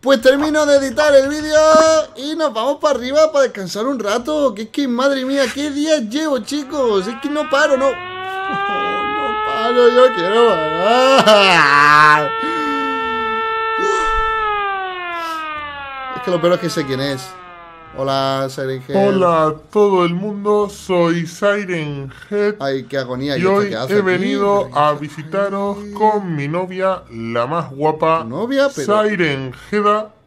Pues termino de editar el vídeo y nos vamos para arriba para descansar un rato. Que es que, madre mía, qué día llevo, chicos. Es que no paro, no. Oh, no paro, yo quiero parar. Es que lo peor es que sé quién es. Hola, Siren Head. Hola a todo el mundo, soy Siren Head. Ay, qué agonía. Y, hoy he venido a visitaros con mi novia, la más guapa, novia, pero... Siren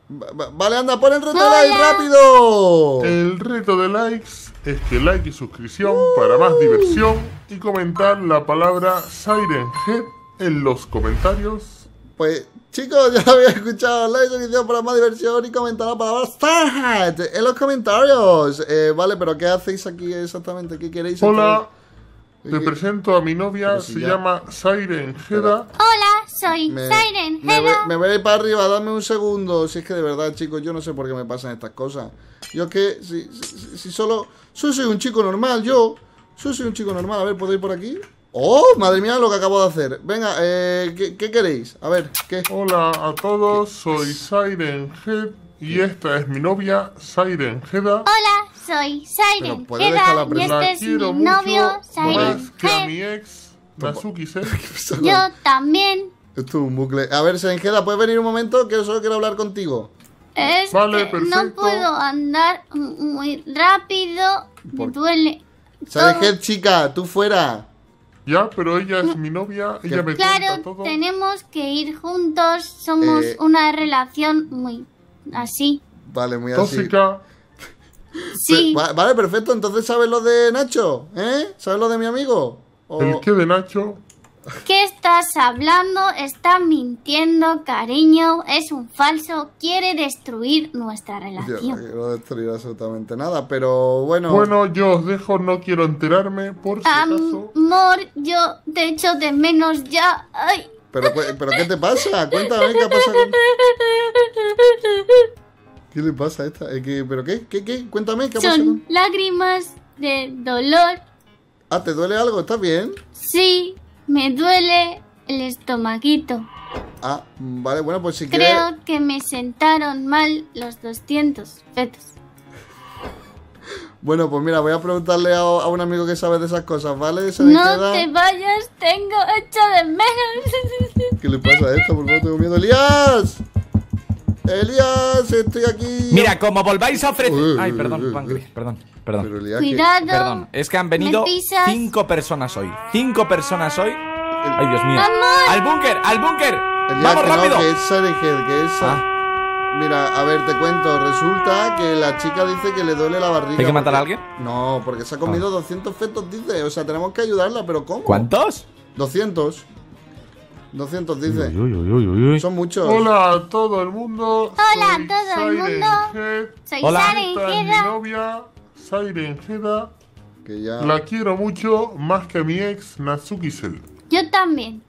Vale, anda, pon el reto de rápido. El reto de likes es que like y suscripción para más diversión y comentar la palabra Siren Head en los comentarios pues chicos, ya había escuchado like, para más diversión y comentar para palabra StarHat en los comentarios. Eh, vale, pero ¿qué hacéis aquí exactamente? ¿Qué queréis? hacer? Hola, te presento a mi novia, se llama Siren Heda. Hola, soy Siren Heda. Me, voy, para arriba, dame un segundo. Si es que de verdad, chicos, yo no sé por qué me pasan estas cosas. Yo es que, si, si solo... Yo soy un chico normal, yo. Yo soy un chico normal. A ver, ¿puedo ir por aquí? ¡Oh! Madre mía lo que acabo de hacer. Venga, eh, ¿qué, queréis? A ver, ¿qué? Hola a todos, soy Siren Head y esta es mi novia, Siren Heda. Hola, soy Siren Heda y este es mi novio, Siren Head. a mi ex, Nasuki Yo también. Esto es un bucle. A ver, Siren Heda, ¿puedes venir un momento? Que solo quiero hablar contigo. vale, perfecto no puedo andar muy rápido. Me duele. Siren Head, chica, tú fuera. Ya, pero ella es mi novia, ella me claro, tenemos que ir juntos, somos eh, una relación muy así. Vale, muy Tóxica. Sí. vale, perfecto, entonces sabes lo de Nacho, ¿eh? ¿Sabes lo de mi amigo? ¿El qué de Nacho? ¿Qué estás hablando? Está mintiendo, cariño. Es un falso. Quiere destruir nuestra relación. no quiero destruir absolutamente nada, pero bueno. Bueno, yo os dejo. No quiero enterarme por si acaso. Amor, yo te echo de menos ya. Pero, ¿qué te pasa? Cuéntame qué pasa. ¿Qué le pasa a esta? Eh, ¿Qué, ¿Pero ¿Qué? ¿Qué? Cuéntame qué Son lágrimas de dolor. Ah, ¿te duele algo? ¿Estás bien? Sí. Me duele el estomaguito. Ah, vale, bueno, pues si Creo que me sentaron mal los 200 fetos. Bueno, pues mira, voy a preguntarle a, un amigo que sabe de esas cosas, ¿vale? no te vayas, tengo hecho de menos. ¿Qué le pasa a esto? Por favor, tengo miedo. ¡Elías! Elías, estoy aquí. Mira, como volváis a frente. Ay, perdón, perdón, perdón. Cuidado. Perdón, es que han venido cinco personas hoy. Cinco personas hoy. Ay, Dios mío. ¡Al búnker! ¡Al búnker! ¡Vamos, rápido! que esa, que esa. Ah. Mira, a ver, te cuento. Resulta que la chica dice que le duele la barriga. ¿Hay que matar a alguien? No, porque se ha comido 200 ah. fetos, dice. O sea, tenemos que ayudarla, pero ¿cómo? ¿Cuántos? 200. 200 dice. Son muchos. Hola a todo el mundo. Hola a todo el mundo. Soy Siren mi novia, Siren Heda. Que ya... La quiero mucho más que mi ex Natsuki Sel Yo también.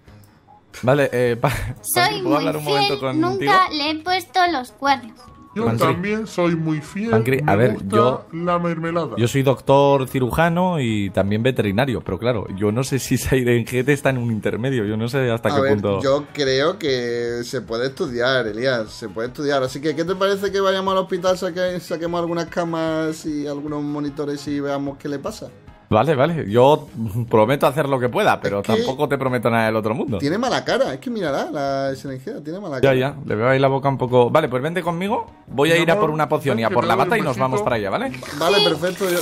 Vale, eh, Soy ¿puedo muy hablar un contigo? nunca le he puesto los cuernos. Yo también soy muy fiel. a ver, yo, la mermelada. Yo soy doctor cirujano y también veterinario, pero claro, yo no sé si Sairengete está en un intermedio. Yo no sé hasta qué punto. Yo creo que se puede estudiar, Elías, se puede estudiar. Así que, ¿qué te parece que vayamos al hospital, saquemos algunas camas y algunos monitores y veamos qué le pasa? Vale, vale. Yo prometo hacer lo que pueda, pero tampoco te prometo nada del otro mundo. Tiene mala cara, es que mirará la SNG, tiene mala cara. Ya, ya, le veo ahí la boca un poco. Vale, pues vente conmigo. Voy a ir a por una poción y a por la bata y nos vamos para allá, ¿vale? Vale, perfecto. Yo...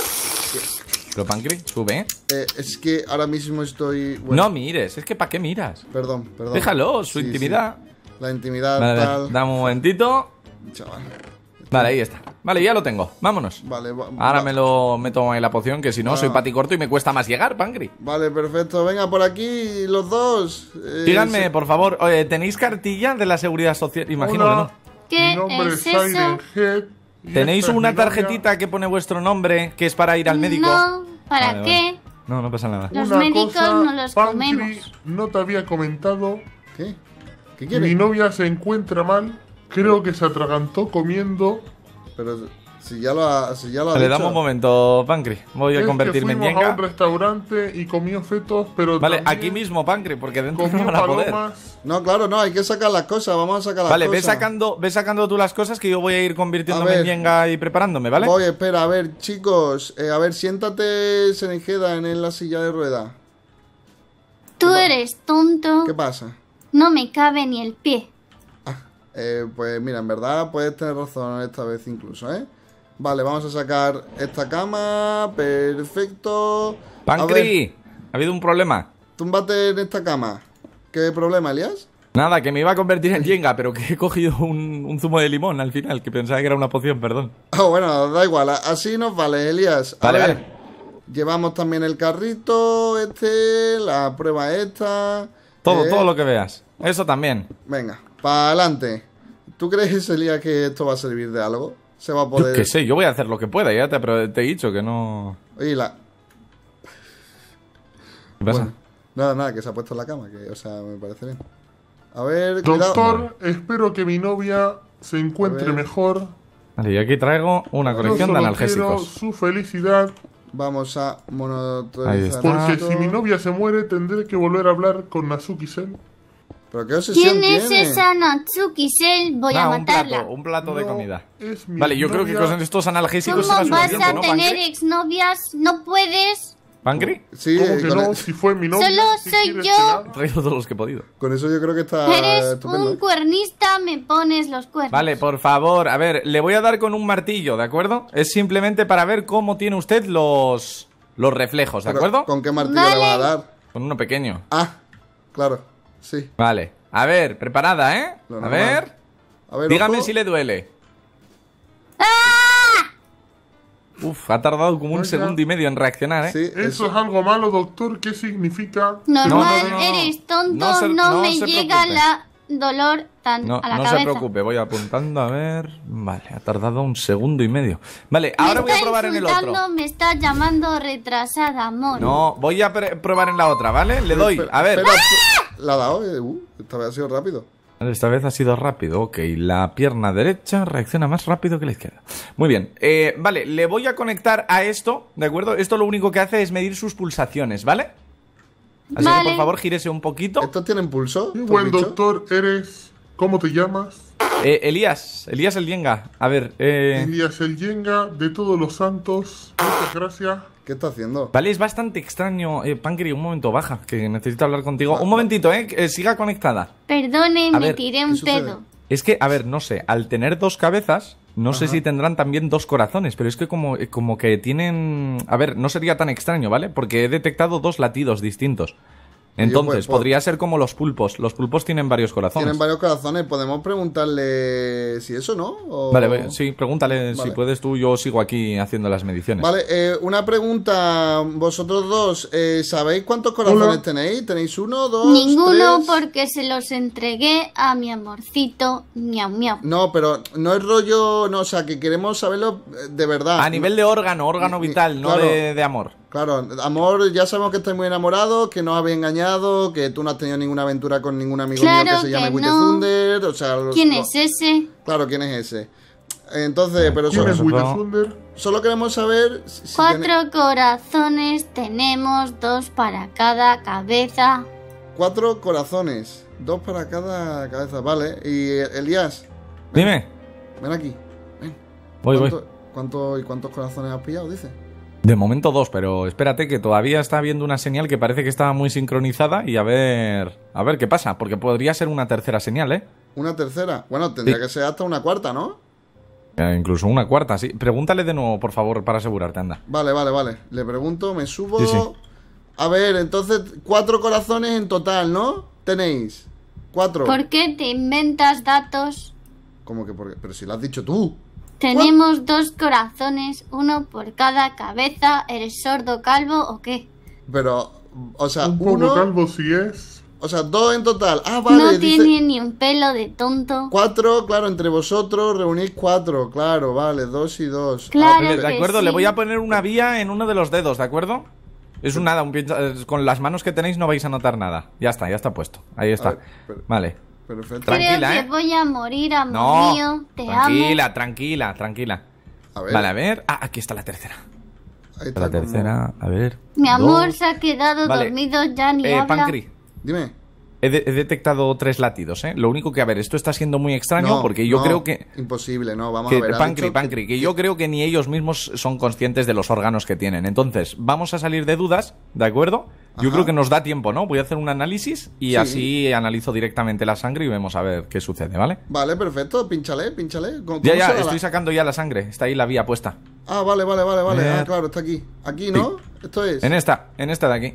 Pero sube, ¿eh? Eh, Es que ahora mismo estoy. No mires, es que ¿para qué miras? Perdón, perdón. Déjalo, su intimidad. La intimidad. Dame un momentito. Chaval. Vale, ahí está. Vale, ya lo tengo. Vámonos. Vale, Ahora me lo meto en la poción, que si no, soy pati corto y me cuesta más llegar, Pangri. Vale, perfecto. Venga, por aquí, los dos. Eh, Díganme, por favor, ¿tenéis cartilla de la seguridad social? Imagino que no. ¿Qué es eso? ¿Tenéis una tarjetita que pone vuestro nombre, que es para ir al médico? No, ¿para qué? No, no pasa nada. Los médicos no los comemos. No te había comentado. ¿Qué? ¿Qué quieres? Mi novia se encuentra mal Creo que se atragantó comiendo. Pero si ya lo ha, si Le damos un momento, Pancre. Voy a convertirme que en yenga. a un restaurante y comí fetos, pero Vale, aquí mismo, Pancre, porque dentro no van poder. No, claro, no, hay que sacar las cosas, vamos a sacar las Vale, ve sacando, ve sacando tú las cosas que yo voy a ir convirtiéndome en yenga y preparándome, ¿vale? Voy, espera, a ver, chicos, eh, a ver, siéntate, Senegeda, en la silla de rueda. Tú eres tonto. ¿Qué pasa? No me cabe ni el pie. Eh, pues mira, en verdad puedes tener razón esta vez incluso, ¿eh? Vale, vamos a sacar esta cama. Perfecto. ¡Pancri! Ha habido un problema. Túmbate en esta cama. ¿Qué problema, Elias? Nada, que me iba a convertir en Jenga, pero que he cogido un, zumo de limón al final, que pensaba que era una poción, perdón. oh, bueno, da igual, así nos vale, Elias Vale, ver, Llevamos también el carrito, este, la prueba esta. Todo, todo eh. lo que veas. Eso también. Venga, para adelante. ¿Tú crees, Elia, que esto va a servir de algo? Se va a poder. Yo que sé, yo voy a hacer lo que pueda, ya te, he dicho que no. Oye, la. ¿Qué nada, nada, que se ha puesto en la cama, que, o sea, me parece bien. A ver, Doctor, espero que mi novia se encuentre mejor. Vale, y aquí traigo una colección de analgésicos. su felicidad. Vamos a monotonizar. Porque si mi novia se muere, tendré que volver a hablar con Nazuki-sen. ¿Quién es esa Natsuki Cell? Voy a ah, matarla. Un plato, un plato de comida. Vale, yo creo que con estos analgésicos ¿Cómo vas a, ¿no, tener exnovias? ¿No puedes? ¿Pancre? Sí, ¿Cómo que no? E- si fue mi novia. Solo soy yo. He traído todos los que he podido. Con eso yo creo que está. Eres un cuernista, me pones los cuernos. Vale, por favor. A ver, le voy a dar con un martillo, ¿de acuerdo? Es simplemente para ver cómo tiene usted los. los reflejos, ¿de acuerdo? ¿Con qué martillo le va a dar? Con uno pequeño. Ah, claro. Sí. Vale. A ver, preparada, ¿eh? A ver. Dígame si le duele. ¡Ah! Uf, ha tardado como un segundo y medio en reaccionar, ¿eh? Sí, eso, es algo malo, doctor. ¿Qué significa? Normal, eres tonto, no, me llega la dolor tan a la cabeza. No se preocupe, voy apuntando a ver. Vale, ha tardado un segundo y medio. Vale, ahora voy a probar en el otro. Me está llamando retrasada, amor. No, voy a probar en la otra, ¿vale? Le doy, a ver. La ha dado, eh, uh, esta vez ha sido rápido. Esta vez ha sido rápido, ok. La pierna derecha reacciona más rápido que la izquierda. Muy bien. Eh, vale, le voy a conectar a esto, ¿de acuerdo? Esto lo único que hace es medir sus pulsaciones, ¿vale? Así que por favor gírese un poquito. ¿Estos tienen pulso? Buen doctor, eres. ¿Cómo te llamas? Eh, Elías, Elías el Yenga. A ver, Elías el Yenga, de todos los santos. Muchas gracias. ¿Qué está haciendo? Vale, es bastante extraño. Eh, un momento, baja, que necesito hablar contigo. Un momentito, eh, siga conectada. Perdone, me tiré un pedo. Es que, a ver, no sé, al tener dos cabezas, no sé si tendrán también dos corazones, pero es que como, eh, como que tienen... A ver, no sería tan extraño, ¿vale? Porque he detectado dos latidos distintos. Pues, Entonces, pues, podría ser como los pulpos. Los pulpos tienen varios corazones. Tienen varios corazones. Podemos preguntarle si eso no. Vale, sí, pregúntale si puedes tú. Yo sigo aquí haciendo las mediciones. Vale, eh, una pregunta. Vosotros dos, eh, ¿sabéis cuántos corazones tenéis? ¿Tenéis uno, dos? Ninguno, porque se los entregué a mi amorcito. Miau, miau. No, pero no es rollo. No, o sea, que queremos saberlo eh, de verdad. A nivel de órgano, órgano vital, no de, de amor. Claro, amor, ya sabemos que estás muy enamorado, que no habéis engañado, que tú no has tenido ninguna aventura con ningún amigo mío que se llame no. Thunder. O sea, ¿Quién es ese? Claro, ¿quién es ese? Entonces, pero solo, es Solo queremos saber. Cuatro corazones tenemos, dos para cada cabeza. Cuatro corazones, dos para cada cabeza, vale. Y Elías. Dime. Ven aquí. Ven. Voy, voy. ¿Y cuántos corazones has pillado? Dice. De momento dos, pero espérate que todavía está viendo una señal que parece que está muy sincronizada y a ver, a ver qué pasa, porque podría ser una tercera señal, ¿eh? Una tercera. Bueno, tendría que ser hasta una cuarta, ¿no? Eh, incluso una cuarta, sí. Pregúntale de nuevo, por favor, para asegurarte, anda. Vale, vale, vale. Le pregunto, me subo. A ver, entonces, cuatro corazones en total, ¿no? Tenéis. Cuatro. ¿Por qué te inventas datos? Como que por Pero si lo has dicho tú. Tenemos dos corazones, uno por cada cabeza. ¿Eres sordo, calvo o qué? Pero, o sea, uno... calvo sí es. O sea, dos en total. Ah, vale. No tiene ni un pelo de tonto. Cuatro, claro, entre vosotros reunís cuatro, claro, vale, dos y dos. Claro. Ah, de acuerdo, le voy a poner una vía en uno de los dedos, ¿de acuerdo? Es un nada, un eh, con las manos que tenéis no vais a notar nada. Ya está, ya está puesto. Ahí está. vale. Perfecto. Tranquila, Creo ¿eh? voy a morir, amor no, mío. Te tranquila, amo. Tranquila, tranquila, A ver. Vale, a ver. Ah, aquí está la tercera. Ahí está la tercera, a ver. Mi amor se ha quedado dormido ya ni eh, habla. Pancri. Dime. He, detectado tres latidos, ¿eh? Lo único que, a ver, esto está siendo muy extraño porque yo creo que. Imposible, no, vamos a ver. Pancre, páncreas, que, yo creo que ni ellos mismos son conscientes de los órganos que tienen. Entonces, vamos a salir de dudas, ¿de acuerdo? Yo creo que nos da tiempo, ¿no? Voy a hacer un análisis y así analizo directamente la sangre y vemos a ver qué sucede, ¿vale? Vale, perfecto, pinchale, pinchale. ya, ya, estoy sacando ya la sangre, está ahí la vía puesta. Ah, vale, vale, vale, vale. Ah, claro, está aquí. Aquí, ¿no? Esto es. En esta, en esta de aquí.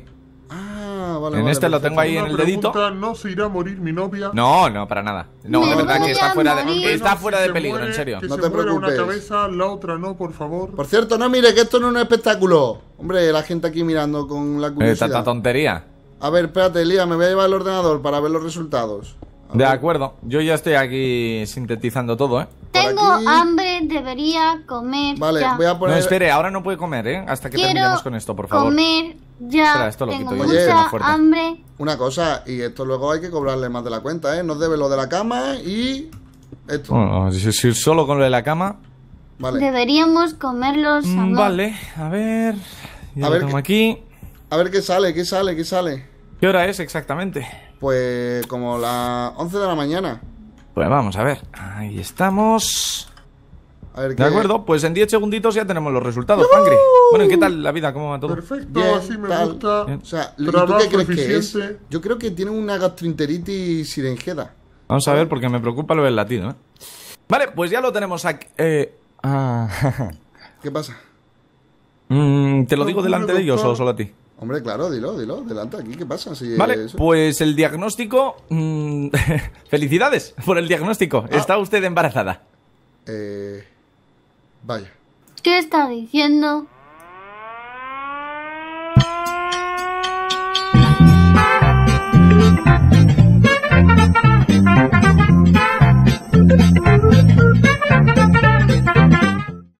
En este lo tengo ahí en el dedito. ¿No se irá a morir mi novia? No, no, para nada. No, de verdad que está fuera de, está fuera de peligro, en serio. No te preocupes. Una cabeza, la otra no, por favor. Por cierto, no mire que esto no es un espectáculo. Hombre, la gente aquí mirando con la eh, curiosidad. Esta tontería. A ver, espérate, Lía, me voy a llevar el ordenador para ver los resultados. De acuerdo, yo ya estoy aquí sintetizando todo, ¿eh? Tengo hambre, debería comer. Vale, voy a poner. No, espere, ahora no puede comer, ¿eh? Hasta que terminemos con esto, por favor. Comer ya esto lo tengo mucha hambre. Una cosa, y esto luego hay que cobrarle más de la cuenta, ¿eh? Nos debe lo de la cama y esto. Bueno, si, solo con lo de la cama... Vale. Deberíamos comerlos. Mm, a vale, a ver... a ver aquí. A ver qué sale, qué sale, qué sale. ¿Qué hora es exactamente? Pues como las 11 de la mañana. Pues vamos a ver. Ahí estamos. ¿De acuerdo? Pues en 10 segunditos ya tenemos los resultados, Bueno, qué tal la vida? ¿Cómo va todo? Perfecto, así me gusta. O sea, ¿tú qué crees que Yo creo que tiene una gastroenteritis sirenjera Vamos a ver, porque me preocupa lo del latido, ¿eh? Vale, pues ya lo tenemos aquí. Eh, ah, ¿Qué pasa? Mm, ¿Te lo digo delante de ellos o solo a ti? Hombre, claro, dilo, dilo, delante aquí, ¿qué pasa? vale, pues el diagnóstico... Mm, felicidades por el diagnóstico. Ah. Está usted embarazada. Eh... Vaya. ¿Qué está diciendo?